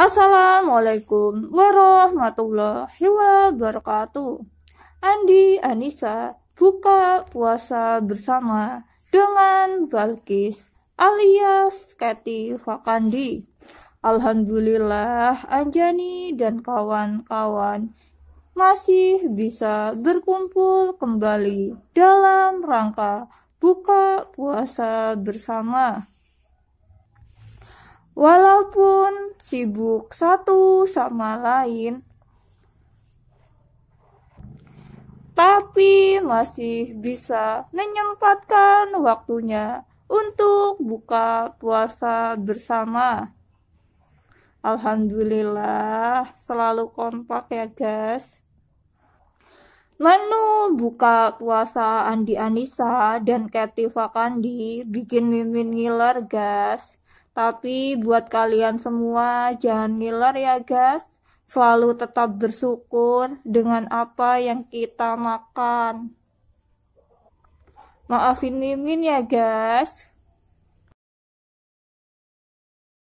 Assalamualaikum warahmatullahi wabarakatuh. Andi Anissa buka puasa bersama dengan Balkis alias Kati Fakandi. Alhamdulillah Anjani dan kawan-kawan masih bisa berkumpul kembali dalam rangka buka puasa bersama. Walaupun sibuk satu sama lain, tapi masih bisa menyempatkan waktunya untuk buka puasa bersama. Alhamdulillah, selalu kompak ya guys. Menu buka puasa Andi Anissa dan Kathy Fakandi bikin mimin ngiler guys. Tapi buat kalian semua jangan ngiler ya guys. Selalu tetap bersyukur dengan apa yang kita makan. Maafin Mimin ya guys.